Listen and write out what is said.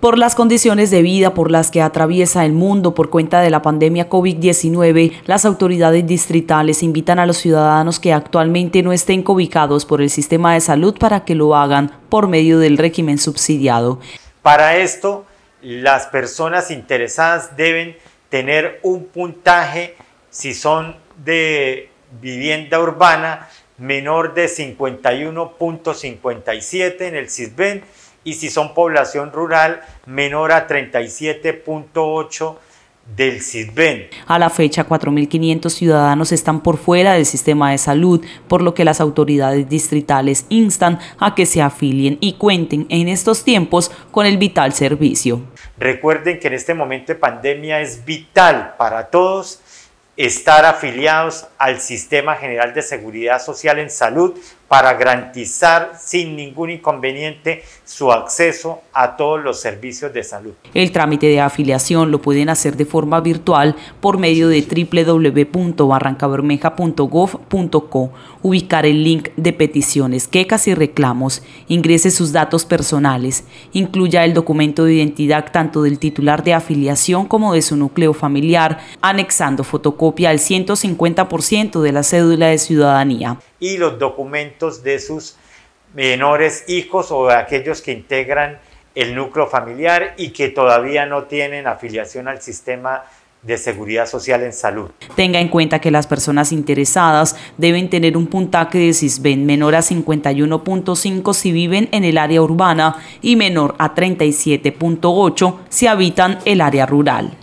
por las condiciones de vida por las que atraviesa el mundo por cuenta de la pandemia COVID-19, las autoridades distritales invitan a los ciudadanos que actualmente no estén cobicados por el sistema de salud para que lo hagan por medio del régimen subsidiado. Para esto, las personas interesadas deben tener un puntaje, si son de vivienda urbana, menor de 51.57 en el CISBEN y si son población rural menor a 37.8 del CISBEN. A la fecha, 4.500 ciudadanos están por fuera del sistema de salud, por lo que las autoridades distritales instan a que se afilien y cuenten en estos tiempos con el vital servicio. Recuerden que en este momento de pandemia es vital para todos estar afiliados al Sistema General de Seguridad Social en Salud para garantizar sin ningún inconveniente su acceso a todos los servicios de salud. El trámite de afiliación lo pueden hacer de forma virtual por medio de www.barrancabermeja.gov.co, ubicar el link de peticiones, quejas y reclamos, ingrese sus datos personales, incluya el documento de identidad tanto del titular de afiliación como de su núcleo familiar, anexando fotocopia al 150% de la cédula de ciudadanía y los documentos de sus menores hijos o de aquellos que integran el núcleo familiar y que todavía no tienen afiliación al sistema de seguridad social en salud. Tenga en cuenta que las personas interesadas deben tener un puntaje de CISBEN menor a 51.5 si viven en el área urbana y menor a 37.8 si habitan el área rural.